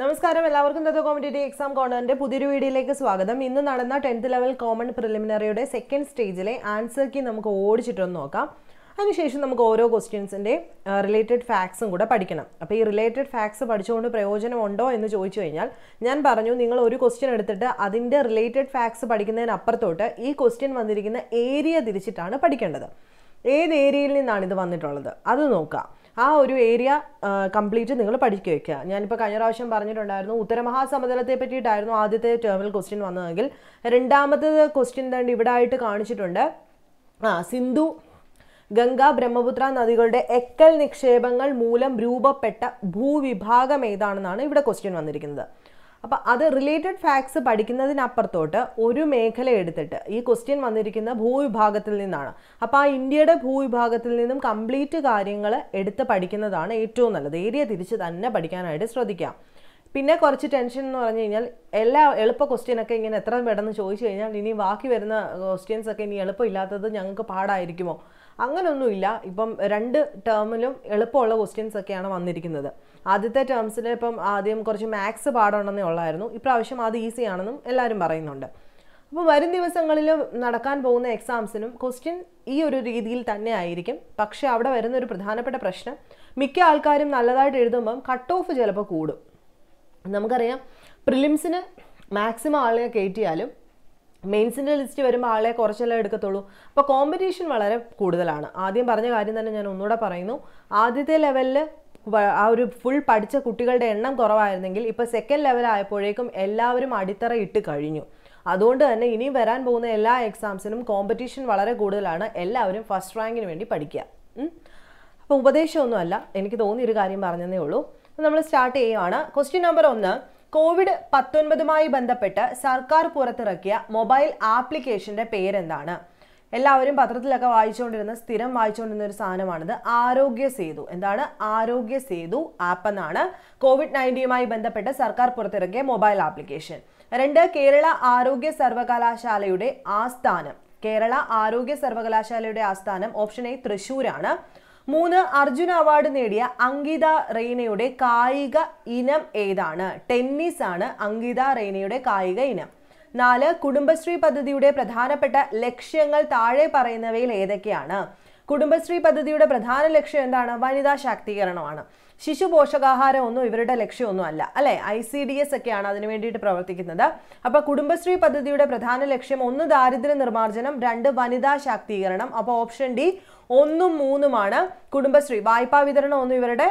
നമസ്കാരം എല്ലാവർക്കും Datta commodity exam കോർണറിന്റെ പുതിയൊരു വീഡിയോയിലേക്ക് സ്വാഗതം ഇന്ന് നടന്ന ടെൻത്ത് ലെവൽ കോമൺ പ്രിലിമിനറിയുടെ സെക്കൻഡ് സ്റ്റേജിലെ ആൻസർ കീ നമുക്ക് ഓടിച്ചിട്ടൊന്ന് നോക്കാം അതിനുശേഷം നമുക്ക് ഓരോ ക്വസ്റ്റ്യൻസിൻ്റെ റിലേറ്റഡ് ഫാക്സും കൂടെ പഠിക്കണം അപ്പോൾ ഈ റിലേറ്റഡ് ഫാക്സ് പഠിച്ചുകൊണ്ട് പ്രയോജനമുണ്ടോ എന്ന് ചോദിച്ചു കഴിഞ്ഞാൽ ഞാൻ പറഞ്ഞു നിങ്ങൾ ഒരു ക്വസ്റ്റ്യൻ എടുത്തിട്ട് അതിൻ്റെ റിലേറ്റഡ് ഫാക്സ് പഠിക്കുന്നതിനപ്പുറത്തോട്ട് ഈ ക്വസ്റ്റ്യൻ വന്നിരിക്കുന്ന ഏരിയ തിരിച്ചിട്ടാണ് പഠിക്കേണ്ടത് ഏത് ഏരിയയിൽ നിന്നാണ് ഇത് വന്നിട്ടുള്ളത് അത് നോക്കാം ആ ഒരു ഏരിയ കംപ്ലീറ്റ് നിങ്ങൾ പഠിക്കുക വയ്ക്കുക ഞാനിപ്പോൾ കഴിഞ്ഞ പ്രാവശ്യം പറഞ്ഞിട്ടുണ്ടായിരുന്നു ഉത്തരമഹാസമതലത്തെ പറ്റിയിട്ടായിരുന്നു ആദ്യത്തെ ടേമിൽ ക്വസ്റ്റ്യൻ വന്നതെങ്കിൽ രണ്ടാമത്തെ ക്വസ്റ്റ്യൻ തന്നെ ഇവിടെ ആയിട്ട് കാണിച്ചിട്ടുണ്ട് ആ സിന്ധു ഗംഗ ബ്രഹ്മപുത്ര നദികളുടെ എക്കൽ നിക്ഷേപങ്ങൾ മൂലം രൂപപ്പെട്ട ഭൂവിഭാഗം ഏതാണെന്നാണ് ഇവിടെ ക്വസ്റ്റ്യൻ വന്നിരിക്കുന്നത് അപ്പോൾ അത് റിലേറ്റഡ് ഫാക്ട്സ് പഠിക്കുന്നതിനപ്പുറത്തോട്ട് ഒരു മേഖല എടുത്തിട്ട് ഈ ക്വസ്റ്റ്യൻ വന്നിരിക്കുന്ന ഭൂവിഭാഗത്തിൽ നിന്നാണ് അപ്പോൾ ആ ഇന്ത്യയുടെ ഭൂവിഭാഗത്തിൽ നിന്നും കംപ്ലീറ്റ് കാര്യങ്ങൾ എടുത്ത് പഠിക്കുന്നതാണ് ഏറ്റവും നല്ലത് ഏരിയ തിരിച്ച് തന്നെ പഠിക്കാനായിട്ട് ശ്രദ്ധിക്കാം പിന്നെ കുറച്ച് ടെൻഷൻ എന്ന് പറഞ്ഞു കഴിഞ്ഞാൽ എല്ലാ എളുപ്പ ക്വസ്റ്റ്യനൊക്കെ ഇങ്ങനെ എത്ര പെട്ടെന്ന് ചോദിച്ചു കഴിഞ്ഞാൽ ഇനി ബാക്കി വരുന്ന ക്വസ്റ്റ്യൻസ് ഒക്കെ ഇനി എളുപ്പമില്ലാത്തത് ഞങ്ങൾക്ക് പാടായിരിക്കുമോ അങ്ങനൊന്നുമില്ല ഇപ്പം രണ്ട് ടേമിലും എളുപ്പമുള്ള ക്വസ്റ്റ്യൻസ് ഒക്കെയാണ് വന്നിരിക്കുന്നത് ആദ്യത്തെ ടേംസിൽ ഇപ്പം ആദ്യം കുറച്ച് മാത്സ് പാടുണ്ടെന്നേ ഉള്ളായിരുന്നു ഇപ്രാവശ്യം അത് ഈസി ആണെന്നും എല്ലാവരും പറയുന്നുണ്ട് അപ്പോൾ വരും ദിവസങ്ങളിൽ നടക്കാൻ പോകുന്ന എക്സാംസിനും ക്വസ്റ്റ്യൻ ഈ ഒരു രീതിയിൽ തന്നെ ആയിരിക്കും പക്ഷേ അവിടെ വരുന്ന ഒരു പ്രധാനപ്പെട്ട പ്രശ്നം മിക്ക ആൾക്കാരും നല്ലതായിട്ട് എഴുതുമ്പം കട്ട് ഓഫ് ചിലപ്പോൾ കൂടും നമുക്കറിയാം പ്രിലിംസിന് മാക്സിമം ആളെ കയറ്റിയാലും മെയിൻസിൻ്റെ ലിസ്റ്റ് വരുമ്പോൾ ആളെ കുറച്ചെല്ലാം എടുക്കത്തുള്ളൂ അപ്പോൾ കോമ്പറ്റീഷൻ വളരെ കൂടുതലാണ് ആദ്യം പറഞ്ഞ കാര്യം തന്നെ ഞാൻ ഒന്നുകൂടെ പറയുന്നു ആദ്യത്തെ ലെവലിൽ ആ ഒരു ഫുൾ പഠിച്ച കുട്ടികളുടെ എണ്ണം കുറവായിരുന്നെങ്കിൽ ഇപ്പോൾ സെക്കൻഡ് ലെവൽ ആയപ്പോഴേക്കും എല്ലാവരും അടിത്തറ ഇട്ട് കഴിഞ്ഞു അതുകൊണ്ട് തന്നെ ഇനിയും വരാൻ പോകുന്ന എല്ലാ എക്സാംസിനും കോമ്പറ്റീഷൻ വളരെ കൂടുതലാണ് എല്ലാവരും ഫസ്റ്റ് റാങ്കിന് വേണ്ടി പഠിക്കുക അപ്പോൾ ഉപദേശമൊന്നുമല്ല എനിക്ക് തോന്നിയൊരു കാര്യം പറഞ്ഞതേ ഉള്ളൂ നമ്മൾ സ്റ്റാർട്ട് ചെയ്യുവാണ് ക്വസ്റ്റ്യൻ നമ്പർ ഒന്ന് കോവിഡ് പത്തൊൻപതുമായി ബന്ധപ്പെട്ട് സർക്കാർ പുറത്തിറക്കിയ മൊബൈൽ ആപ്ലിക്കേഷന്റെ പേരെന്താണ് എല്ലാവരും പത്രത്തിലൊക്കെ വായിച്ചുകൊണ്ടിരുന്ന സ്ഥിരം വായിച്ചുകൊണ്ടിരുന്ന ഒരു സാധനമാണിത് ആരോഗ്യ സേതു എന്താണ് ആരോഗ്യ സേതു ആപ്പ് എന്നാണ് കോവിഡ് നയൻറ്റീനുമായി ബന്ധപ്പെട്ട് സർക്കാർ പുറത്തിറക്കിയ മൊബൈൽ ആപ്ലിക്കേഷൻ രണ്ട് കേരള ആരോഗ്യ സർവകലാശാലയുടെ ആസ്ഥാനം കേരള ആരോഗ്യ സർവകലാശാലയുടെ ആസ്ഥാനം ഓപ്ഷൻ എ തൃശ്ശൂരാണ് മൂന്ന് അർജുന അവാർഡ് നേടിയ അങ്കിത റെയ്നയുടെ കായിക ഇനം ഏതാണ് ടെന്നീസ് ആണ് അങ്കിത റെയ്നയുടെ കായിക ഇനം നാല് കുടുംബശ്രീ പദ്ധതിയുടെ പ്രധാനപ്പെട്ട ലക്ഷ്യങ്ങൾ താഴെ പറയുന്നവയിൽ ഏതൊക്കെയാണ് കുടുംബശ്രീ പദ്ധതിയുടെ പ്രധാന ലക്ഷ്യം എന്താണ് വനിതാ ശാക്തീകരണമാണ് ശിശു പോഷകാഹാരം ഒന്നും ഇവരുടെ ലക്ഷ്യമൊന്നും അല്ല അല്ലെ ഐ സി ഡി എസ് ഒക്കെയാണ് അതിനു വേണ്ടിയിട്ട് പ്രവർത്തിക്കുന്നത് അപ്പോൾ കുടുംബശ്രീ പദ്ധതിയുടെ പ്രധാന ലക്ഷ്യം ഒന്ന് ദാരിദ്ര്യ നിർമ്മാർജ്ജനം രണ്ട് വനിതാ ശാക്തീകരണം അപ്പോൾ ഓപ്ഷൻ ഡി ഒന്നും മൂന്നുമാണ് കുടുംബശ്രീ വായ്പാ വിതരണം ഒന്നും ഇവരുടെ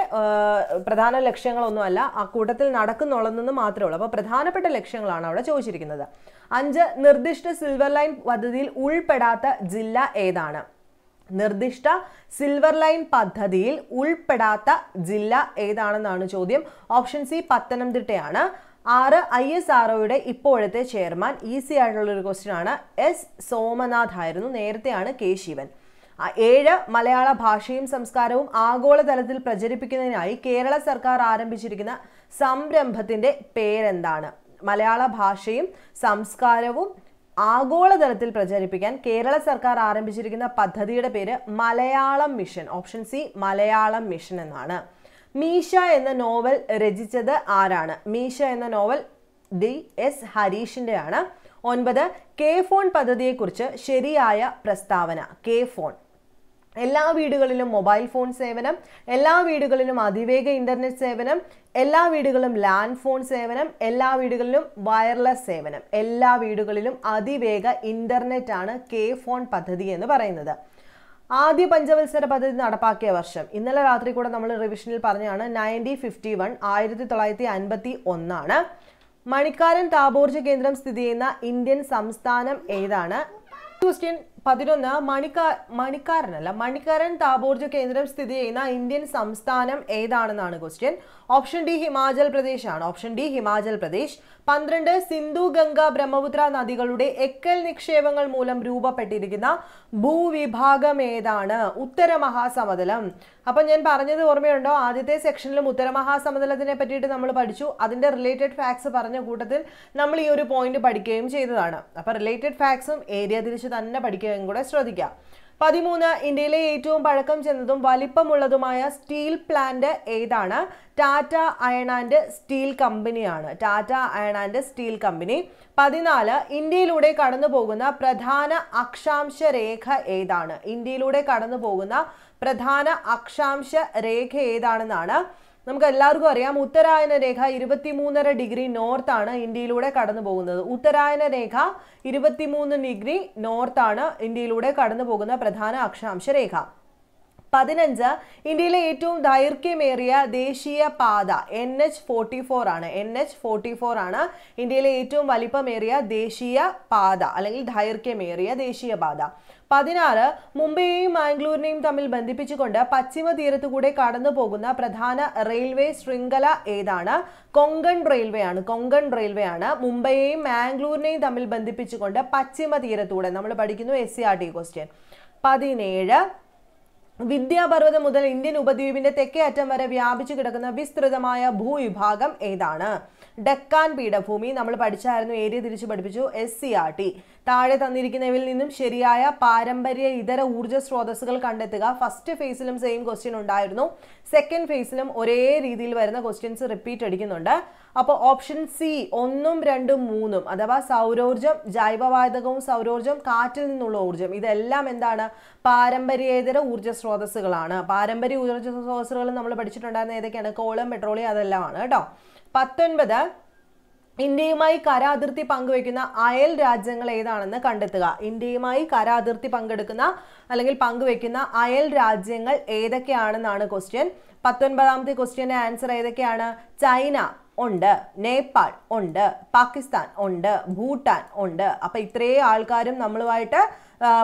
പ്രധാന ലക്ഷ്യങ്ങളൊന്നുമല്ല ആ കൂട്ടത്തിൽ നടക്കുന്നുള്ളതെന്ന് മാത്രമേ ഉള്ളൂ അപ്പോൾ പ്രധാനപ്പെട്ട ലക്ഷ്യങ്ങളാണ് അവിടെ ചോദിച്ചിരിക്കുന്നത് അഞ്ച് നിർദ്ദിഷ്ട സിൽവർ ലൈൻ പദ്ധതിയിൽ ഉൾപ്പെടാത്ത ജില്ല ഏതാണ് നിർദ്ദിഷ്ട സിൽവർ ലൈൻ പദ്ധതിയിൽ ഉൾപ്പെടാത്ത ജില്ല ഏതാണെന്നാണ് ചോദ്യം ഓപ്ഷൻ സി പത്തനംതിട്ടയാണ് ആറ് ഐ എസ് ആർ ഒയുടെ ഇപ്പോഴത്തെ ചെയർമാൻ ഈസി ആയിട്ടുള്ള ഒരു ക്വസ്റ്റ്യൻ ആണ് എസ് സോമനാഥ് ആയിരുന്നു നേരത്തെയാണ് കെ ശിവൻ ഏഴ് മലയാള ഭാഷയും സംസ്കാരവും ആഗോളതലത്തിൽ പ്രചരിപ്പിക്കുന്നതിനായി കേരള സർക്കാർ ആരംഭിച്ചിരിക്കുന്ന സംരംഭത്തിന്റെ പേരെന്താണ് മലയാള ഭാഷയും സംസ്കാരവും ആഗോളതലത്തിൽ പ്രചരിപ്പിക്കാൻ കേരള സർക്കാർ ആരംഭിച്ചിരിക്കുന്ന പദ്ധതിയുടെ പേര് Malayalam mission option C Malayalam mission എന്നാണ് മീശ എന്ന നോവൽ രചിച്ചത് ആരാണ് മീശ എന്ന നോവൽ ഡി എസ് ഹരീഷിൻ്റെ ആണ് ഒൻപത് കെ ഫോൺ പദ്ധതിയെക്കുറിച്ച് ശരിയായ പ്രസ്താവന കെ ഫോൺ എല്ലാ വീടുകളിലും മൊബൈൽ ഫോൺ സേവനം എല്ലാ വീടുകളിലും അതിവേഗ ഇന്റർനെറ്റ് സേവനം എല്ലാ വീടുകളിലും ലാൻഡ് ഫോൺ സേവനം എല്ലാ വീടുകളിലും വയർലെസ് സേവനം എല്ലാ വീടുകളിലും അതിവേഗ ഇന്റർനെറ്റ് ആണ് കെ ഫോൺ പദ്ധതി എന്ന് പറയുന്നത് ആദ്യ പഞ്ചവത്സര പദ്ധതി നടപ്പാക്കിയ വർഷം ഇന്നലെ രാത്രി കൂടെ നമ്മൾ റിവിഷനിൽ പറഞ്ഞാണ് നയൻറ്റീൻ ഫിഫ്റ്റി വൺ ആയിരത്തി തൊള്ളായിരത്തി അൻപത്തി ഒന്നാണ് മണിക്കാരൻ താപോർജ കേന്ദ്രം സ്ഥിതി ചെയ്യുന്ന ഇന്ത്യൻ സംസ്ഥാനം ഏതാണ് ക്വസ്റ്റ്യൻ പതിനൊന്ന് മണിക്കാ മണിക്കാരനല്ല മണിക്കാരൻ താപോർജ കേന്ദ്രം സ്ഥിതി ചെയ്യുന്ന ഇന്ത്യൻ സംസ്ഥാനം ഏതാണെന്നാണ് question option D Himachal Pradesh ആണ് ഓപ്ഷൻ ഡി ഹിമാചൽ പ്രദേശ് പന്ത്രണ്ട് സിന്ധു ഗംഗ ബ്രഹ്മപുത്ര നദികളുടെ എക്കൽ നിക്ഷേപങ്ങൾ മൂലം രൂപപ്പെട്ടിരിക്കുന്ന ഭൂവിഭാഗം ഏതാണ് ഉത്തരമഹാസമതലം അപ്പൊ ഞാൻ പറഞ്ഞത് ഓർമ്മയുണ്ടോ ആദ്യത്തെ സെക്ഷനിലും ഉത്തരമഹാസമതലത്തിനെ പറ്റിയിട്ട് നമ്മൾ പഠിച്ചു അതിന്റെ റിലേറ്റഡ് ഫാക്ട്സ് പറഞ്ഞ കൂട്ടത്തിൽ നമ്മൾ ഈ ഒരു പോയിന്റ് പഠിക്കുകയും ചെയ്തതാണ് അപ്പൊ റിലേറ്റഡ് ഫാക്ട്സും ഏരിയ തിരിച്ച് തന്നെ പഠിക്കുകയും കൂടെ ശ്രദ്ധിക്കുക പതിമൂന്ന് ഇന്ത്യയിലെ ഏറ്റവും പഴക്കം ചെന്നതും വലിപ്പമുള്ളതുമായ സ്റ്റീൽ പ്ലാന്റ് ഏതാണ് ടാറ്റ അയൺ ആൻഡ് സ്റ്റീൽ കമ്പനിയാണ് Tata iron and steel company പതിനാല് ഇന്ത്യയിലൂടെ കടന്നു പോകുന്ന പ്രധാന അക്ഷാംശ രേഖ ഏതാണ് ഇന്ത്യയിലൂടെ കടന്നു പോകുന്ന പ്രധാന അക്ഷാംശ രേഖ ഏതാണെന്നാണ് നമുക്ക് എല്ലാവർക്കും അറിയാം ഉത്തരായന രേഖ ഇരുപത്തിമൂന്നര ഡിഗ്രി നോർത്ത് ആണ് ഇന്ത്യയിലൂടെ കടന്നു പോകുന്നത് ഉത്തരായന രേഖ ഇരുപത്തിമൂന്ന് ഡിഗ്രി നോർത്ത് ആണ് ഇന്ത്യയിലൂടെ കടന്നു പോകുന്ന പ്രധാന അക്ഷാംശ രേഖ പതിനഞ്ച് ഇന്ത്യയിലെ ഏറ്റവും ദൈർഘ്യമേറിയ ദേശീയ പാത എൻ എച്ച് ഫോർട്ടി ഫോർ ആണ് എൻ എച്ച് ഫോർട്ടി ഫോർ ആണ് ഇന്ത്യയിലെ ഏറ്റവും വലിപ്പമേറിയ ദേശീയ പാത അല്ലെങ്കിൽ ദൈർഘ്യമേറിയ ദേശീയ പാത പതിനാറ് മുംബൈയെയും മാംഗ്ലൂരിനെയും തമ്മിൽ ബന്ധിപ്പിച്ചുകൊണ്ട് പശ്ചിമ തീരത്തുകൂടെ കടന്നു പോകുന്ന പ്രധാന റെയിൽവേ ശൃംഖല ഏതാണ് കൊങ്കൺ റെയിൽവേ ആണ് കൊങ്കൺ റെയിൽവേ ആണ് മുംബൈയെയും മാംഗ്ലൂരിനെയും തമ്മിൽ ബന്ധിപ്പിച്ചുകൊണ്ട് പശ്ചിമ തീരത്തൂടെ നമ്മൾ പഠിക്കുന്നു S C R T question പതിനേഴ് വിദ്യാപർവ്വതം മുതൽ ഇന്ത്യൻ ഉപദ്വീപിന്റെ തെക്കേ അറ്റം വരെ വ്യാപിച്ചു കിടക്കുന്ന വിസ്തൃതമായ ഭൂവിഭാഗം ഏതാണ് ഡക്കാൻ പീഠഭൂമി നമ്മൾ പഠിച്ചായിരുന്നു ഏരിയ തിരിച്ചു പഠിപ്പിച്ചു എസ് സി ആർ ടി താഴെ തന്നിരിക്കുന്നവയിൽ നിന്നും ശരിയായ പാരമ്പര്യ ഇതര ഊർജ്ജ സ്രോതസ്സുകൾ കണ്ടെത്തുക ഫസ്റ്റ് ഫേസിലും സെയിം ക്വസ്റ്റ്യൻ ഉണ്ടായിരുന്നു സെക്കൻഡ് ഫേസിലും ഒരേ രീതിയിൽ വരുന്ന ക്വസ്റ്റ്യൻസ് റിപ്പീറ്റ് അടിക്കുന്നുണ്ട് അപ്പോൾ ഓപ്ഷൻ സി ഒന്നും രണ്ടും മൂന്നും അഥവാ സൗരോർജ്ജം ജൈവവാതകവും സൗരോർജ്ജം കാറ്റിൽ നിന്നുള്ള ഊർജ്ജം ഇതെല്ലാം എന്താണ് പാരമ്പര്യേതര ഊർജ്ജ സ്രോതസ്സുകളാണ് പാരമ്പര്യ ഊർജ്ജ സ്രോതസ്സുകൾ നമ്മൾ പഠിച്ചിട്ടുണ്ടായിരുന്ന ഏതൊക്കെയാണ് കോളം പെട്രോളിയം അതെല്ലാമാണ് കേട്ടോ പത്തൊൻപത് ഇന്ത്യയുമായി കരാതിർത്തി പങ്കുവയ്ക്കുന്ന അയൽ രാജ്യങ്ങൾ ഏതാണെന്ന് കണ്ടെത്തുക ഇന്ത്യയുമായി കരാതിർത്തി പങ്കെടുക്കുന്ന അല്ലെങ്കിൽ പങ്കുവയ്ക്കുന്ന അയൽ രാജ്യങ്ങൾ ഏതൊക്കെയാണെന്നാണ് ക്വസ്റ്റ്യൻ പത്തൊൻപതാമത്തെ ക്വസ്റ്റ്യൻ്റെ ആൻസർ ഏതൊക്കെയാണ് ചൈന ഉണ്ട് നേപ്പാൾ ഉണ്ട് പാകിസ്ഥാൻ ഉണ്ട് ഭൂട്ടാൻ ഉണ്ട് അപ്പം ഇത്രയും ആൾക്കാരും നമ്മളുമായിട്ട്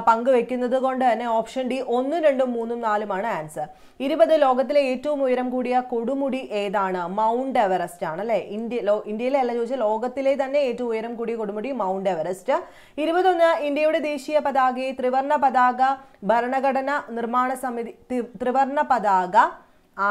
പങ്കുവെക്കുന്നത് കൊണ്ട് തന്നെ ഓപ്ഷൻ ഡി ഒന്നും രണ്ടും മൂന്നും നാലുമാണ് ആൻസർ ഇരുപത് ലോകത്തിലെ ഏറ്റവും ഉയരം കൂടിയ കൊടുമുടി ഏതാണ് മൗണ്ട് എവറസ്റ്റ് ആണ് അല്ലേ ഇന്ത്യ ഇന്ത്യയിലെ അല്ല ചോദിച്ചാൽ ലോകത്തിലെ തന്നെ ഏറ്റവും ഉയരം കൂടിയ കൊടുമുടി മൗണ്ട് എവറസ്റ്റ് ഇരുപതൊന്ന് ഇന്ത്യയുടെ ദേശീയ പതാകയെ ത്രിവർണ പതാക ഭരണഘടന നിർമ്മാണ സമിതി ത്രിവർണ പതാക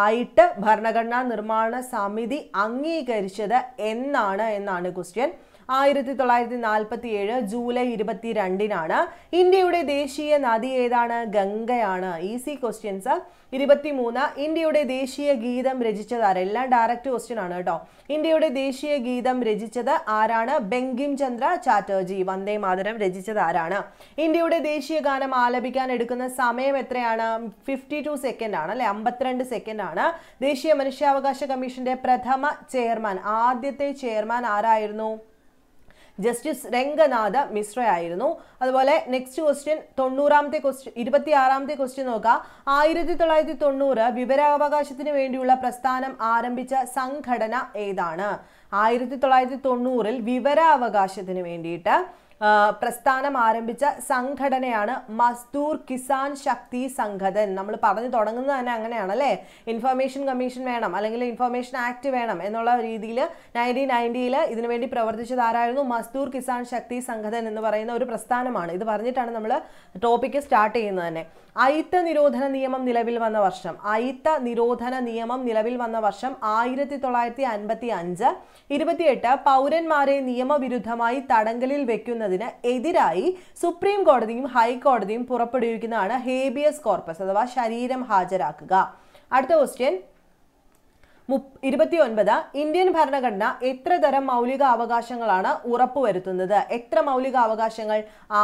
ആയിട്ട് ഭരണഘടനാ നിർമ്മാണ സമിതി അംഗീകരിച്ചത് എന്നാണ് എന്നാണ് ക്വസ്റ്റ്യൻ ആയിരത്തി തൊള്ളായിരത്തി നാൽപ്പത്തി ഏഴ് ജൂലൈ ഇരുപത്തിരണ്ടിനാണ് ഇന്ത്യയുടെ ദേശീയ നദി ഏതാണ് ഗംഗയാണ് ഈസി ക്വസ്റ്റ്യൻസ് ഇരുപത്തിമൂന്ന് ഇന്ത്യയുടെ ദേശീയ ഗീതം രചിച്ചത് ആരെല്ലാം ഡയറക്റ്റ് ക്വസ്റ്റ്യൻ ആണ് കേട്ടോ ഇന്ത്യയുടെ ദേശീയ ഗീതം രചിച്ചത് ആരാണ് ബെങ്കിം ചന്ദ്ര ചാറ്റർജി വന്ദേ മാതരം രചിച്ചത് ആരാണ് ഇന്ത്യയുടെ ദേശീയ ഗാനം ആലപിക്കാൻ എടുക്കുന്ന സമയം എത്രയാണ് ഫിഫ്റ്റി ടു സെക്കൻഡ് ആണ് അല്ലെ അമ്പത്തിരണ്ട് സെക്കൻഡ് ആണ് ദേശീയ മനുഷ്യാവകാശ കമ്മീഷന്റെ പ്രഥമ ചെയർമാൻ ആദ്യത്തെ ചെയർമാൻ ആരായിരുന്നു ജസ്റ്റിസ് രംഗനാഥ മിശ്രയായിരുന്നു അതുപോലെ നെക്സ്റ്റ് ക്വസ്റ്റ്യൻ തൊണ്ണൂറാമത്തെ ക്വസ്റ്റ്യൻ ഇരുപത്തിയാറാമത്തെ ക്വസ്റ്റ്യൻ നോക്കുക ആയിരത്തി തൊള്ളായിരത്തി തൊണ്ണൂറ് വിവരാവകാശത്തിന് വേണ്ടിയുള്ള പ്രസ്ഥാനം ആരംഭിച്ച സംഘടന ഏതാണ് ആയിരത്തി തൊള്ളായിരത്തി തൊണ്ണൂറിൽ വിവരാവകാശത്തിന് വേണ്ടിയിട്ട് പ്രസ്ഥാനം ആരംഭിച്ച സംഘടനയാണ് മസ്ദൂർ കിസാൻ ശക്തി സംഘതൻ നമ്മൾ പറഞ്ഞു തുടങ്ങുന്നത് തന്നെ അങ്ങനെയാണ് അല്ലേ ഇൻഫർമേഷൻ കമ്മീഷൻ വേണം അല്ലെങ്കിൽ ഇൻഫർമേഷൻ ആക്ട് വേണം എന്നുള്ള രീതിയിൽ നയൻറ്റീൻ നയൻറ്റിയിൽ ഇതിനുവേണ്ടി പ്രവർത്തിച്ചതാരായിരുന്നു മസ്ദൂർ കിസാൻ ശക്തി സംഘതൻ എന്ന് പറയുന്ന ഒരു പ്രസ്ഥാനമാണ് ഇത് പറഞ്ഞിട്ടാണ് നമ്മൾ ടോപ്പിക്ക് സ്റ്റാർട്ട് ചെയ്യുന്നത് തന്നെ അയിത്ത നിരോധന നിയമം നിലവിൽ വന്ന വർഷം അയിത്ത നിരോധന നിയമം നിലവിൽ വന്ന വർഷം ആയിരത്തി തൊള്ളായിരത്തി അൻപത്തി അഞ്ച് ഇരുപത്തിയെട്ട് പൗരന്മാരെ നിയമവിരുദ്ധമായി തടങ്കലിൽ വെക്കുന്നത് എന്നതിന് എതിരായി സുപ്രീം കോടതിയും ഹൈക്കോടതിയും പുറപ്പെടുവിക്കുന്നതാണ് ഹേബിയസ് കോർപ്പസ് അഥവാ ശരീരം ഹാജരാക്കുക അടുത്ത ക്വസ്റ്റ്യൻ ഇരുപത്തി ഒൻപത് ഇന്ത്യൻ ഭരണഘടന എത്ര തരം മൗലിക അവകാശങ്ങളാണ് ഉറപ്പുവരുത്തുന്നത് എത്ര മൗലിക അവകാശങ്ങൾ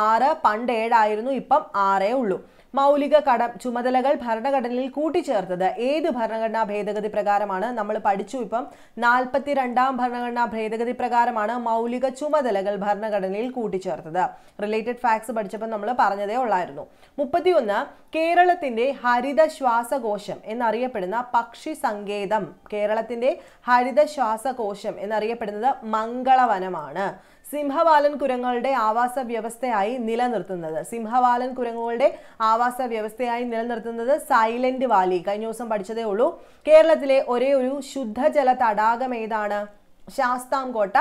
ആറ് പണ്ട് ഏഴായിരുന്നു ഇപ്പം ആറേ ഉള്ളൂ മൗലിക കട ചുമതലകൾ ഭരണഘടനയിൽ കൂട്ടിച്ചേർത്തത് ഏത് ഭരണഘടനാ ഭേദഗതി പ്രകാരമാണ് നമ്മൾ പഠിച്ചു ഇപ്പം നാൽപ്പത്തിരണ്ടാം ഭരണഘടനാ ഭേദഗതി പ്രകാരമാണ് മൗലിക ചുമതലകൾ ഭരണഘടനയിൽ കൂട്ടിച്ചേർത്തത് റിലേറ്റഡ് ഫാക്ട്സ് പഠിച്ചപ്പോൾ നമ്മൾ പറഞ്ഞതേ ഉള്ളായിരുന്നു മുപ്പത്തിയൊന്ന് കേരളത്തിന്റെ ഹരിത ശ്വാസകോശം എന്നറിയപ്പെടുന്ന പക്ഷി സങ്കേതം കേരളത്തിന്റെ ഹരിത ശ്വാസകോശം എന്നറിയപ്പെടുന്നത് മംഗളവനമാണ് സിംഹവാലൻ കുരങ്ങുകളുടെ ആവാസ വ്യവസ്ഥയായി നിലനിർത്തുന്നത് സിംഹവാലൻ കുരങ്ങുകളുടെ ആവാസ വ്യവസ്ഥയായി നിലനിർത്തുന്നത് സൈലന്റ് വാലി കഴിഞ്ഞ ദിവസം പഠിച്ചതേ ഉള്ളൂ കേരളത്തിലെ ഒരേ ഒരു ശുദ്ധജല തടാകം ഏതാണ് ശാസ്താംകോട്ട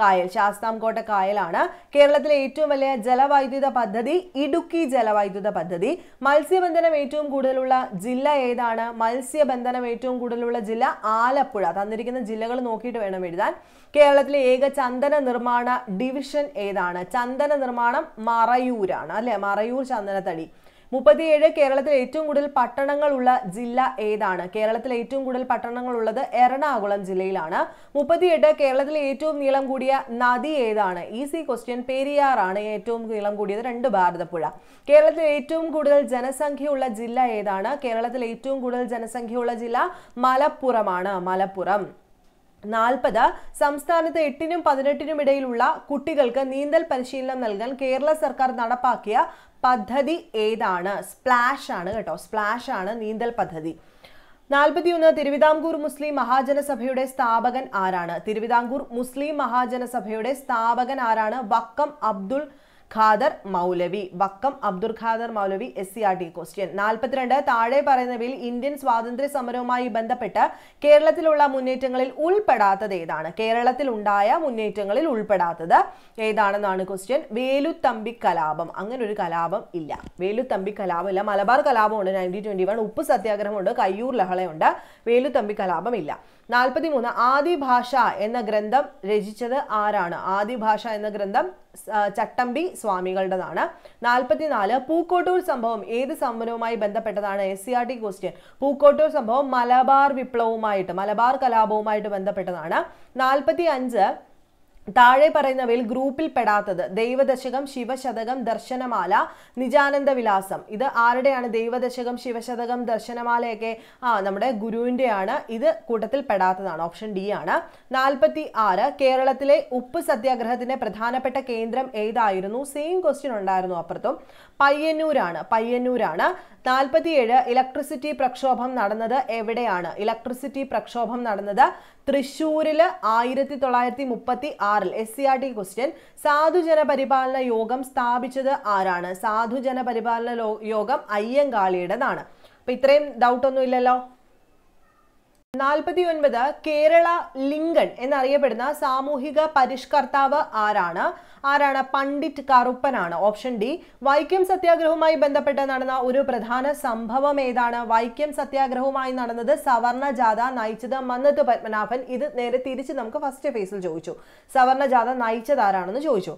കായൽ ശാസ്താംകോട്ട കായലാണ് കേരളത്തിലെ ഏറ്റവും വലിയ ജലവൈദ്യുത പദ്ധതി ഇടുക്കി ജലവൈദ്യുത പദ്ധതി മത്സ്യബന്ധനം ഏറ്റവും കൂടുതലുള്ള ജില്ല ഏതാണ് മത്സ്യബന്ധനം ഏറ്റവും കൂടുതലുള്ള ജില്ല ആലപ്പുഴ തന്നിരിക്കുന്ന ജില്ലകൾ നോക്കിയിട്ട് വേണം എഴുതാൻ കേരളത്തിലെ ഏക ചന്ദന നിർമ്മാണ ഡിവിഷൻ ഏതാണ് ചന്ദന നിർമ്മാണം മറയൂരാണ് അല്ലെ മറയൂർ ചന്ദനത്തടി മുപ്പത്തിയേഴ് കേരളത്തിൽ ഏറ്റവും കൂടുതൽ പട്ടണങ്ങളുള്ള ജില്ല ഏതാണ് കേരളത്തിൽ ഏറ്റവും കൂടുതൽ പട്ടണങ്ങളുള്ളത് എറണാകുളം ജില്ലയിലാണ് മുപ്പത്തിയെട്ട് കേരളത്തിലെ ഏറ്റവും നീളം കൂടിയ നദി ഏതാണ് ഈസി ക്വസ്റ്റ്യൻ പെരിയാർ ആണ് ഏറ്റവും നീളം കൂടിയത് രണ്ട് ഭാരതപ്പുഴ കേരളത്തിൽ ഏറ്റവും കൂടുതൽ ജനസംഖ്യയുള്ള ജില്ല ഏതാണ് കേരളത്തിൽ ഏറ്റവും കൂടുതൽ ജനസംഖ്യയുള്ള ജില്ല മലപ്പുറമാണ് മലപ്പുറം നാൽപ്പത് സംസ്ഥാനത്ത് എട്ടിനും പതിനെട്ടിനും ഇടയിലുള്ള കുട്ടികൾക്ക് നീന്തൽ പരിശീലനം നൽകാൻ കേരള സർക്കാർ നടപ്പാക്കിയ പദ്ധതി ഏതാണ് സ്പ്ലാഷ് ആണ് കേട്ടോ സ്പ്ലാഷ് ആണ് നീന്തൽ പദ്ധതി നാൽപ്പത്തിയൊന്ന് തിരുവിതാംകൂർ മുസ്ലിം മഹാജനസഭയുടെ സ്ഥാപകൻ ആരാണ് തിരുവിതാംകൂർ മുസ്ലിം മഹാജനസഭയുടെ സ്ഥാപകൻ ആരാണ് Vakkom Abdul Khader Maulavi Vakkom Abdul Khader Maulavi S C R T question നാൽപ്പത്തിരണ്ട് താഴെ പറയുന്നവയിൽ ഇന്ത്യൻ സ്വാതന്ത്ര്യ സമരവുമായി ബന്ധപ്പെട്ട് കേരളത്തിലുള്ള മുന്നേറ്റങ്ങളിൽ ഉൾപ്പെടാത്തത് ഏതാണ് കേരളത്തിൽ ഉണ്ടായ മുന്നേറ്റങ്ങളിൽ ഉൾപ്പെടാത്തത് ഏതാണെന്നാണ് ക്വസ്റ്റ്യൻ വേലുത്തമ്പി കലാപം അങ്ങനെ ഒരു കലാപം ഇല്ല വേലുത്തമ്പി കലാപം ഇല്ല മലബാർ കലാപമുണ്ട് നയൻറ്റീൻ ട്വന്റി വൺ ഉപ്പ് സത്യാഗ്രഹമുണ്ട് കയ്യൂർ ലഹളയുണ്ട് വേലുത്തമ്പി കലാപം ഇല്ല നാൽപ്പത്തിമൂന്ന് ആദിഭാഷ എന്ന ഗ്രന്ഥം രചിച്ചത് ആരാണ് ആദിഭാഷ എന്ന ഗ്രന്ഥം ചട്ടമ്പി സ്വാമികളുടേതാണ് നാൽപ്പത്തിനാല് പൂക്കോട്ടൂർ സംഭവം ഏത് സംഭവവുമായി ബന്ധപ്പെട്ടതാണ് S C R T question Pookkottur സംഭവം മലബാർ വിപ്ലവവുമായിട്ട് മലബാർ കലാപവുമായിട്ട് ബന്ധപ്പെട്ടതാണ് നാൽപ്പത്തി അഞ്ച് താഴെ പറയുന്നവയിൽ ഗ്രൂപ്പിൽ പെടാത്തത് ദൈവദശകം ശിവശതകം ദർശനമാല നിജാനന്ദ വിലാസം ഇത് ആരുടെയാണ് ദൈവദശകം ശിവശതകം ദർശനമാലയൊക്കെ ആ നമ്മുടെ ഗുരുവിൻ്റെയാണ് ഇത് കൂട്ടത്തിൽ പെടാത്തതാണ് ഓപ്ഷൻ ഡി ആണ് നാൽപ്പത്തി ആറ് കേരളത്തിലെ ഉപ്പ് സത്യാഗ്രഹത്തിന്റെ പ്രധാനപ്പെട്ട കേന്ദ്രം ഏതായിരുന്നു സെയിം ക്വസ്റ്റ്യൻ ഉണ്ടായിരുന്നു അപ്പുറത്തും പയ്യന്നൂരാണ് പയ്യന്നൂരാണ് നാൽപ്പത്തിയേഴ് ഇലക്ട്രിസിറ്റി പ്രക്ഷോഭം നടന്നത് എവിടെയാണ് ഇലക്ട്രിസിറ്റി പ്രക്ഷോഭം നടന്നത് തൃശ്ശൂരിൽ ആയിരത്തി തൊള്ളായിരത്തി മുപ്പത്തി ആറ് ആറിൽ S C R T question സാധുജന പരിപാലന യോഗം സ്ഥാപിച്ചത് ആരാണ് സാധുജന പരിപാലന യോഗം അയ്യങ്കാളിയുടേതാണ് അപ്പൊ ഇത്രയും ഡൗട്ട് ഒന്നും ഇല്ലല്ലോ നാൽപ്പത്തി ഒൻപത് കേരള ലിംഗൺ എന്നറിയപ്പെടുന്ന സാമൂഹിക പരിഷ്കർത്താവ് ആരാണ് ആരാണ് പണ്ഡിറ്റ് കറുപ്പനാണ് ഓപ്ഷൻ ഡി വൈക്കം സത്യാഗ്രഹവുമായി ബന്ധപ്പെട്ട് നടന്ന ഒരു പ്രധാന സംഭവം ഏതാണ് വൈക്കം സത്യാഗ്രഹവുമായി നടന്നത് സവർണ ജാഥ നയിച്ചത് മന്നത്ത് പത്മനാഭൻ ഇത് നേരെ തിരിച്ച് നമുക്ക് ഫസ്റ്റ് ഫേസിൽ ചോദിച്ചു സവർണ ജാഥ നയിച്ചത് ആരാണെന്ന് ചോദിച്ചു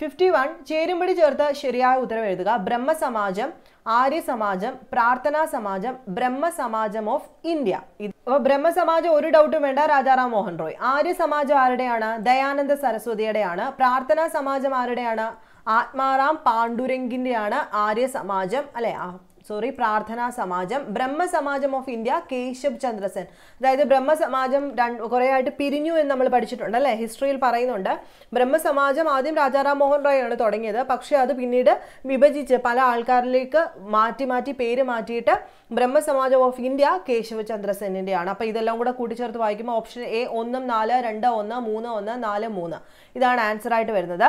ഫിഫ്റ്റി വൺ ചേരുംപടി ചേർത്ത് ശരിയായ ഉത്തരവ് എഴുതുക ബ്രഹ്മസമാജം ആര്യ സമാജം പ്രാർത്ഥനാ സമാജം ബ്രഹ്മസമാജം ഓഫ് ഇന്ത്യ ഇത് അപ്പോൾ ബ്രഹ്മസമാജം ഒരു ഡൗട്ടും വേണ്ട രാജാറാം മോഹൻ റോയ് ആര്യ സമാജം ആരുടെയാണ് ദയാനന്ദ സരസ്വതിയുടെയാണ് പ്രാർത്ഥനാ സമാജം ആരുടെയാണ് ആത്മാറാം പാണ്ഡുരംഗിൻ്റെയാണ് ആര്യ സമാജം അല്ലെ sorry Prarthana Samaj Brahmo Samaj of India Keshav Chandrasen അതായത് ബ്രഹ്മ സമാജം കുറേ ആയിട്ട് പിരിഞ്ഞു എന്ന് നമ്മൾ പഠിച്ചിട്ടുണ്ട് അല്ലേ ഹിസ്റ്ററിയിൽ പറയുന്നുണ്ട് ബ്രഹ്മ സമാജം ആദ്യം രാജാറാം മോഹൻ റോയ് ആണ് തുടങ്ങിയത് പക്ഷേ അത് പിന്നീട് വിഭജിച്ച് പല ആൾക്കാരിലേക്ക് മാറ്റി മാറ്റി പേര് മാറ്റിയിട്ട് ബ്രഹ്മ സമാജം ഓഫ് ഇന്ത്യ കേശവ് ചന്ദ്രസെന്നിൻ്റെയാണ് അപ്പോൾ ഇതെല്ലാം കൂടെ കൂട്ടിച്ചേർത്ത് വായിക്കുമ്പോൾ ഓപ്ഷൻ എ ഒന്നും നാല് രണ്ട് ഒന്ന് മൂന്ന് ഒന്ന് നാല് മൂന്ന് ഇതാണ് ആൻസർ ആയിട്ട് വരുന്നത്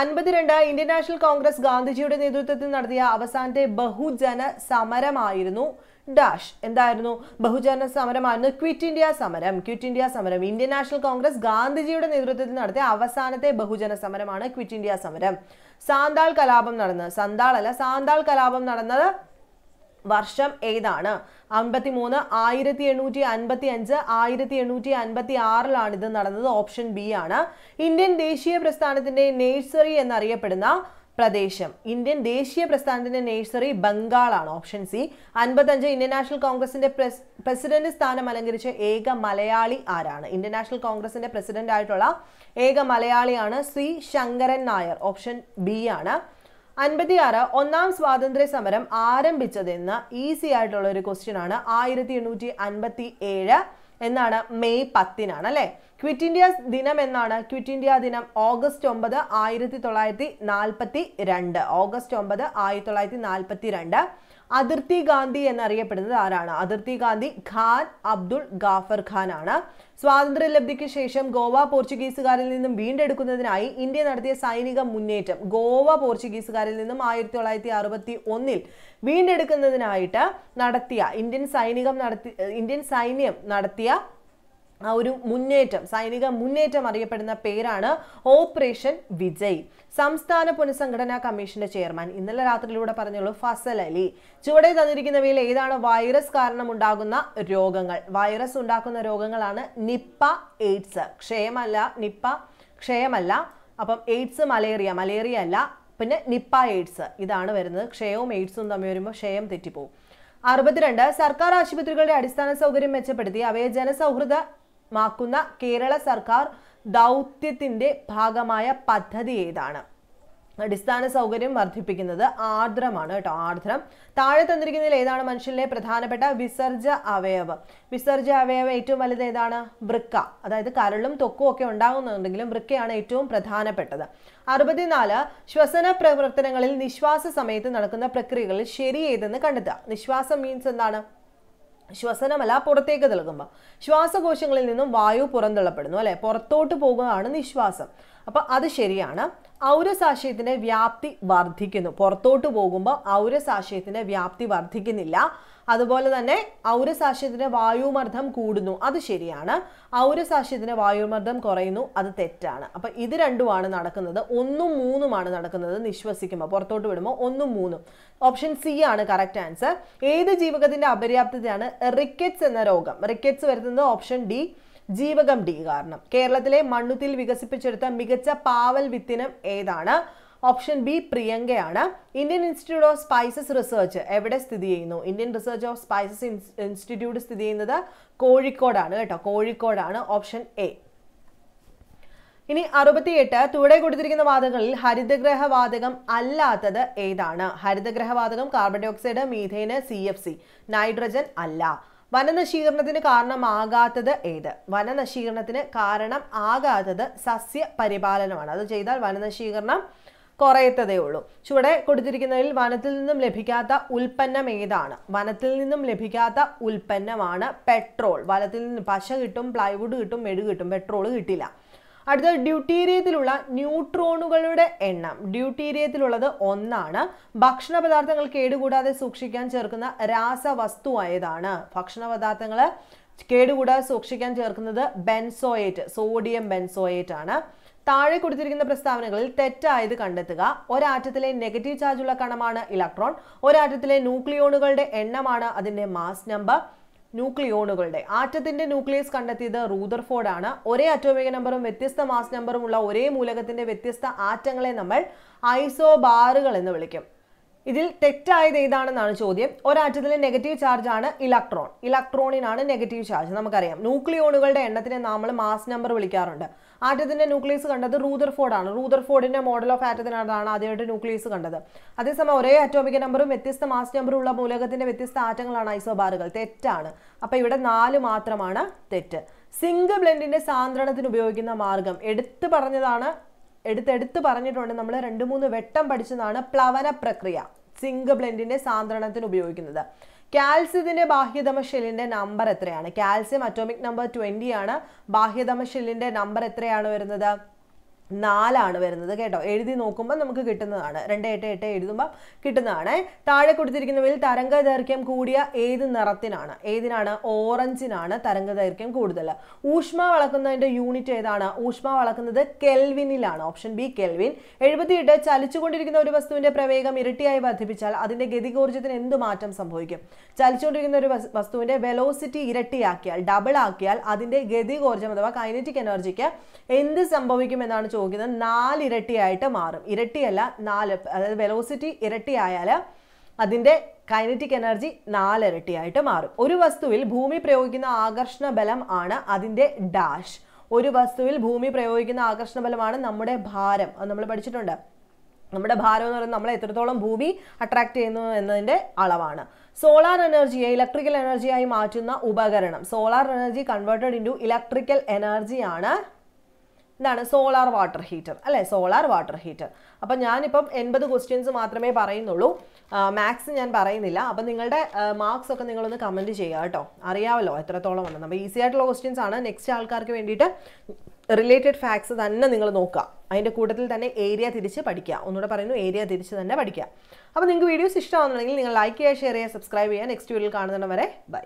അൻപത്തിരണ്ട് ഇന്ത്യൻ നാഷണൽ കോൺഗ്രസ് ഗാന്ധിജിയുടെ നേതൃത്വത്തിൽ നടത്തിയ അവസാനത്തെ ബഹുജന സമരമായിരുന്നു ഡാഷ് എന്തായിരുന്നു ബഹുജന സമരമായിരുന്നു ക്വിറ്റ് ഇന്ത്യ സമരം ക്വിറ്റ് ഇന്ത്യ സമരം ഇന്ത്യൻ നാഷണൽ കോൺഗ്രസ് ഗാന്ധിജിയുടെ നേതൃത്വത്തിൽ നടത്തിയ അവസാനത്തെ ബഹുജന സമരമാണ് ക്വിറ്റ് ഇന്ത്യ സമരം സാന്താൾ കലാപം നടന്നത് സന്താൾ അല്ല സാന്താൾ കലാപം നടന്നത് വർഷം ഏതാണ് അമ്പത്തി മൂന്ന് ആയിരത്തി എണ്ണൂറ്റി അൻപത്തി അഞ്ച് ആയിരത്തി എണ്ണൂറ്റി അൻപത്തി ആറിലാണ് ഇത് നടന്നത് ഓപ്ഷൻ ബി ആണ് ഇന്ത്യൻ ദേശീയ പ്രസ്ഥാനത്തിന്റെ നേഴ്സറി എന്നറിയപ്പെടുന്ന പ്രദേശം ഇന്ത്യൻ ദേശീയ പ്രസ്ഥാനത്തിന്റെ നേഴ്സറി ബംഗാളാണ് ഓപ്ഷൻ സി അൻപത്തഞ്ച് ഇന്ത്യൻ നാഷണൽ കോൺഗ്രസിന്റെ പ്രസിഡന്റ് സ്ഥാനം അലങ്കരിച്ച ഏക മലയാളി ആരാണ് ഇന്ത്യൻ നാഷണൽ കോൺഗ്രസിന്റെ പ്രസിഡന്റ് ആയിട്ടുള്ള ഏക മലയാളിയാണ് C Sankaran Nair option B ആണ് അൻപത്തി ആറ് ഒന്നാം സ്വാതന്ത്ര്യ സമരം ആരംഭിച്ചതെന്ന് ഈസി ആയിട്ടുള്ള ഒരു ക്വസ്റ്റ്യൻ ആണ് ആയിരത്തി എണ്ണൂറ്റി അൻപത്തി ഏഴ് എന്നാണ് മെയ് പത്തിനാണ് അല്ലെ ക്വിറ്റ് ഇന്ത്യ ദിനം എന്നാണ് ക്വിറ്റ് ഇന്ത്യ ദിനം ഓഗസ്റ്റ് ഒമ്പത് ആയിരത്തി തൊള്ളായിരത്തി നാൽപ്പത്തി രണ്ട് ഓഗസ്റ്റ് ഒമ്പത് ആയിരത്തി തൊള്ളായിരത്തി നാൽപ്പത്തി രണ്ട് അതിർത്തി ഗാന്ധി എന്നറിയപ്പെടുന്നത് ആരാണ് അതിർത്തി ഗാന്ധി ഖാൻ അബ്ദുൾ ഗാഫർ ഖാൻ ആണ് സ്വാതന്ത്ര്യലബ്ധിക്ക് ശേഷം ഗോവ പോർച്ചുഗീസുകാരിൽ നിന്നും വീണ്ടെടുക്കുന്നതിനായി ഇന്ത്യ നടത്തിയ സൈനിക മുന്നേറ്റം ഗോവ പോർച്ചുഗീസുകാരിൽ നിന്നും ആയിരത്തി തൊള്ളായിരത്തി അറുപത്തി ഒന്നിൽ വീണ്ടെടുക്കുന്നതിനായിട്ട് നടത്തിയ ഇന്ത്യൻ സൈനികം നടത്തി ഇന്ത്യൻ സൈന്യം നടത്തിയ ആ ഒരു മുന്നേറ്റം സൈനിക മുന്നേറ്റം അറിയപ്പെടുന്ന പേരാണ് ഓപ്പറേഷൻ വിജയ് സംസ്ഥാന പുനഃസംഘടനാ കമ്മീഷന്റെ ചെയർമാൻ ഇന്നലെ രാത്രിയിലൂടെ പറഞ്ഞുള്ളൂ ഫസൽ അലി ചുവടെ തന്നിരിക്കുന്നവയിൽ ഏതാണ് വൈറസ് കാരണം ഉണ്ടാകുന്ന രോഗങ്ങൾ വൈറസ് ഉണ്ടാക്കുന്ന രോഗങ്ങളാണ് നിപ്പ എയ്ഡ്സ് ക്ഷയമല്ല നിപ്പ ക്ഷയമല്ല അപ്പം എയ്ഡ്സ് മലേറിയ മലേറിയ അല്ല പിന്നെ നിപ്പ എയ്ഡ്സ് ഇതാണ് വരുന്നത് ക്ഷയവും എയ്ഡ്സും തമ്മിൽ വരുമ്പോൾ ക്ഷയം തെറ്റിപ്പോവും അറുപത്തിരണ്ട് സർക്കാർ ആശുപത്രികളുടെ അടിസ്ഥാന സൗകര്യം മെച്ചപ്പെടുത്തി അവയെ ജനസൗഹൃദ മാക്കുന്ന കേരള സർക്കാർ ദൗത്യത്തിന്റെ ഭാഗമായ പദ്ധതി ഏതാണ് അടിസ്ഥാന സൗകര്യം വർദ്ധിപ്പിക്കുന്നത് ആർദ്രമാണ് കേട്ടോ ആർദ്രം താഴെ തന്നിരിക്കുന്നതിൽ ഏതാണ് മനുഷ്യനെ പ്രധാനപ്പെട്ട വിസർജ അവയവം വിസർജ അവയവം ഏറ്റവും വലുത് ഏതാണ് വൃക്ക അതായത് കരളും തൊക്കും ഒക്കെ ഉണ്ടാകുന്നുണ്ടെങ്കിലും വൃക്കയാണ് ഏറ്റവും പ്രധാനപ്പെട്ടത് അറുപത്തിനാല് ശ്വസന പ്രവർത്തനങ്ങളിൽ നിശ്വാസ സമയത്ത് നടക്കുന്ന പ്രക്രിയകളിൽ ശരി ഏതെന്ന് കണ്ടെത്തുക നിശ്വാസം മീൻസ് എന്താണ് ശ്വസനമല്ല പുറത്തേക്ക് തിളകുമ്പോൾ ശ്വാസകോശങ്ങളിൽ നിന്നും വായു പുറന്തള്ളപ്പെടുന്നു അല്ലെ പുറത്തോട്ട് പോകുകയാണ് നിശ്വാസം അപ്പോൾ അത് ശരിയാണ് ഔരസാശയത്തിന്റെ വ്യാപ്തി വർദ്ധിക്കുന്നു പുറത്തോട്ട് പോകുമ്പോൾ ഔരസാശയത്തിന്റെ വ്യാപ്തി വർദ്ധിക്കുന്നില്ല അതുപോലെ തന്നെ ഔരസാക്ഷ്യത്തിന് വായുമർദ്ദം കൂടുന്നു അത് ശരിയാണ് ഔരസാക്ഷ്യത്തിന് വായുമർദ്ദം കുറയുന്നു അത് തെറ്റാണ് അപ്പൊ ഇത് രണ്ടുമാണ് നടക്കുന്നത് ഒന്നും മൂന്നുമാണ് നടക്കുന്നത് നിശ്വസിക്കുമ്പോൾ പുറത്തോട്ട് വിടുമ്പോൾ ഒന്നും മൂന്നും ഓപ്ഷൻ സി ആണ് കറക്റ്റ് ആൻസർ ഏത് ജീവകത്തിന്റെ അപര്യാപ്തതയാണ് റിക്കറ്റ്സ് എന്ന രോഗം റിക്കറ്റ്സ് വരുന്നത് ഓപ്ഷൻ ഡി ജീവകം ഡി കാരണം കേരളത്തിലെ മണ്ണുത്തിൽ വികസിപ്പിച്ചെടുത്ത മികച്ച പാവൽ വിത്തിനം ഏതാണ് ഓപ്ഷൻ ബി പ്രിയങ്കയാണ് Indian institute of spices research എവിടെ സ്ഥിതി ചെയ്യുന്നു Indian research of spices institute സ്ഥിതി ചെയ്യുന്നത് കോഴിക്കോടാണ് കേട്ടോ കോഴിക്കോടാണ് ഓപ്ഷൻ എ ഇനി അറുപത്തിയെട്ട് ചുവടെ കൊടുത്തിരിക്കുന്ന വാതകങ്ങളിൽ ഹരിതഗ്രഹ വാതകം അല്ലാത്തത് ഏതാണ് ഹരിതഗ്രഹ വാതകം carbon dioxide methane C F C nitrogen അല്ല വനനശീകരണത്തിന് കാരണമാകാത്തത് ഏത് വനനശീകരണത്തിന് കാരണം ആകാത്തത് സസ്യ പരിപാലനമാണ് അത് ചെയ്താൽ വനനശീകരണം കുറയത്തതേ ഉള്ളൂ ചുവടെ കൊടുത്തിരിക്കുന്നതിൽ വനത്തിൽ നിന്നും ലഭിക്കാത്ത ഉൽപ്പന്നം ഏതാണ് വനത്തിൽ നിന്നും ലഭിക്കാത്ത ഉൽപ്പന്നമാണ് പെട്രോൾ വനത്തിൽ നിന്ന് പശ കിട്ടും പ്ലൈവുഡ് കിട്ടും മെഴു കിട്ടും പെട്രോൾ കിട്ടില്ല അടുത്ത ഡ്യൂട്ടീരിയത്തിലുള്ള ന്യൂട്രോണുകളുടെ എണ്ണം ഡ്യൂട്ടീരിയത്തിലുള്ളത് ഒന്നാണ് ഭക്ഷണ പദാർത്ഥങ്ങൾ കേടുകൂടാതെ സൂക്ഷിക്കാൻ ചേർക്കുന്ന രാസവസ്തുവായതാണ് ഭക്ഷണ പദാർത്ഥങ്ങൾ കേടുകൂടാതെ സൂക്ഷിക്കാൻ ചേർക്കുന്നത് ബെൻസോയേറ്റ് സോഡിയം ബെൻസോയേറ്റ് ആണ് താഴെ കൊടുത്തിരിക്കുന്ന പ്രസ്താവനകളിൽ തെറ്റായത് കണ്ടെത്തുക ഒരാറ്റത്തിലെ നെഗറ്റീവ് ചാർജുള്ള കണമാണ് ഇലക്ട്രോൺ ഒരാറ്റത്തിലെ ന്യൂക്ലിയോണുകളുടെ എണ്ണമാണ് അതിന്റെ മാസ് നമ്പർ ന്യൂക്ലിയോണുകളുടെ ആറ്റത്തിന്റെ ന്യൂക്ലിയസ് കണ്ടെത്തിയത് റൂദർഫോർഡ് ആണ് ഒരേ അറ്റോമിക നമ്പറും വ്യത്യസ്ത മാസ് നമ്പറും ഉള്ള ഒരേ മൂലകത്തിന്റെ വ്യത്യസ്ത ആറ്റങ്ങളെ നമ്മൾ ഐസോബാറുകൾ എന്ന് വിളിക്കും ഇതിൽ തെറ്റായത് ഏതാണെന്നാണ് ചോദ്യം ഒരാറ്റത്തിലെ നെഗറ്റീവ് ചാർജ് ആണ് ഇലക്ട്രോൺ ഇലക്ട്രോണിനാണ് നെഗറ്റീവ് ചാർജ് നമുക്കറിയാം ന്യൂക്ലിയോണുകളുടെ എണ്ണത്തിനെ നമ്മൾ മാസ് നമ്പർ വിളിക്കാറുണ്ട് ആറ്റത്തിൻ്റെ ന്യൂക്ലിയസ് കണ്ടത് റൂദർ ഫോർഡിൻ്റെ മോഡൽ ഓഫ് ആറ്റത്തിനാണ് ആദ്യമായിട്ട് ന്യൂക്ലിയസ് കണ്ടത് അതേസമയം ഒരേ അറ്റോമിക് നമ്പറും വ്യത്യസ്ത മാസ് നമ്പറും ഉള്ള മൂലകത്തിൻ്റെ വ്യത്യസ്ത ആറ്റങ്ങളാണ് ഐസോബാറുകൾ തെറ്റാണ് അപ്പോൾ ഇവിടെ നാല് മാത്രമാണ് തെറ്റ് സിംഗ് ബ്ലെൻഡിൻ്റെ സാന്ദ്രണത്തിന് ഉപയോഗിക്കുന്ന മാർഗം എടുത്തു പറഞ്ഞതാണ് എടുത്തെടുത്ത് പറഞ്ഞിട്ടുണ്ട് നമ്മൾ രണ്ട് മൂന്ന് വെട്ടം പഠിച്ചതാണ് പ്ലവന പ്രക്രിയ സിങ്ക് ബ്ലെൻഡിൻ്റെ സാന്ദ്രണത്തിന് ഉപയോഗിക്കുന്നത് കാൽസ്യത്തിന്റെ ബാഹ്യതമ ഷെല്ലിന്റെ നമ്പർ എത്രയാണ് കാൽസ്യം അറ്റോമിക് നമ്പർ ട്വന്റി ആണ് ബാഹ്യതമ ഷെല്ലിന്റെ നമ്പർ എത്രയാണ് വരുന്നത് നാലാണ് വരുന്നത് കേട്ടോ എഴുതി നോക്കുമ്പോൾ നമുക്ക് കിട്ടുന്നതാണ് രണ്ട് എട്ട് എട്ട് എഴുതുമ്പോൾ കിട്ടുന്നതാണ് താഴെ കൊടുത്തിരിക്കുന്നവയിൽ തരംഗ ദൈർഘ്യം കൂടിയ ഏത് നിറത്തിനാണ് ഏതിനാണ് ഓറഞ്ചിനാണ് തരംഗ ദൈർഘ്യം കൂടുതൽ ഊഷ്മ വളക്കുന്നതിൻ്റെ യൂണിറ്റ് ഏതാണ് ഊഷ്മ വളക്കുന്നത് കെൽവിനിലാണ് ഓപ്ഷൻ ബി കെൽവിൻ എഴുപത്തിയെട്ട് ചലിച്ചുകൊണ്ടിരിക്കുന്ന ഒരു വസ്തുവിന്റെ പ്രവേഗം ഇരട്ടിയായി വർദ്ധിപ്പിച്ചാൽ അതിന്റെ ഗതികോർജ്ജത്തിന് എന്ത് മാറ്റം സംഭവിക്കും ചലിച്ചുകൊണ്ടിരിക്കുന്ന ഒരു വസ്തുവിന്റെ വെലോസിറ്റി ഇരട്ടിയാക്കിയാൽ ഡബിൾ ആക്കിയാൽ അതിന്റെ ഗതികോർജ്ജം അഥവാ കൈനറ്റിക് എനർജിക്ക് എന്ത് എന്നാണ് ചോദിച്ചത് നോക്കുന്നത് നാലിരട്ടിയായിട്ട് മാറും ഇരട്ടിയല്ല നാല് അതായത് വെലോസിറ്റി ഇരട്ടിയായാൽ അതിൻ്റെ കൈനറ്റിക് എനർജി നാലിരട്ടിയായിട്ട് മാറും ഒരു വസ്തുവിൽ ഭൂമി പ്രയോഗിക്കുന്ന ആകർഷണ ബലം ആണ് അതിൻ്റെ ഡാഷ് ഒരു വസ്തുവിൽ ഭൂമി പ്രയോഗിക്കുന്ന ആകർഷണ ബലമാണ് നമ്മുടെ ഭാരം അത് നമ്മൾ പഠിച്ചിട്ടുണ്ട് നമ്മുടെ ഭാരം എന്ന് പറയുന്നത് നമ്മൾ എത്രത്തോളം ഭൂമി അട്രാക്ട് ചെയ്യുന്നു എന്നതിൻ്റെ അളവാണ് സോളാർ എനർജിയെ ഇലക്ട്രിക്കൽ എനർജിയായി മാറ്റുന്ന ഉപകരണം solar energy converted into electrical എനർജിയാണ് എന്താണ് സോളാർ വാട്ടർ ഹീറ്റർ അല്ലേ സോളാർ വാട്ടർ ഹീറ്റർ അപ്പം ഞാനിപ്പം എൺപത് ക്വസ്റ്റ്യൻസ് മാത്രമേ പറയുന്നുള്ളൂ മാത്സ് ഞാൻ പറയുന്നില്ല അപ്പം നിങ്ങളുടെ മാർക്സ് ഒക്കെ നിങ്ങളൊന്ന് കമൻറ്റ് ചെയ്യുക കേട്ടോ അറിയാമല്ലോ എത്രത്തോളം വന്നത് അപ്പോൾ ഈസി ആയിട്ടുള്ള ക്വസ്റ്റ്യൻസ് ആണ് നെക്സ്റ്റ് ആൾക്കാർക്ക് വേണ്ടിയിട്ട് റിലേറ്റഡ് ഫാക്ട്സ് തന്നെ നിങ്ങൾ നോക്കുക അതിൻ്റെ കൂട്ടത്തിൽ തന്നെ ഏരിയ തിരിച്ച് പഠിക്കുക ഒന്നുകൂടെ പറയുന്നു ഏരിയ തിരിച്ച് തന്നെ പഠിക്കുക അപ്പോൾ നിങ്ങൾക്ക് വീഡിയോസ് ഇഷ്ടമാണെന്നുണ്ടെങ്കിൽ നിങ്ങൾ ലൈക്ക് ചെയ്യുക ഷെയർ ചെയ്യുക സബ്സ്ക്രൈബ് ചെയ്യുക നെക്സ്റ്റ് വീഡിയോയിൽ കാണുന്നവരെ ബൈ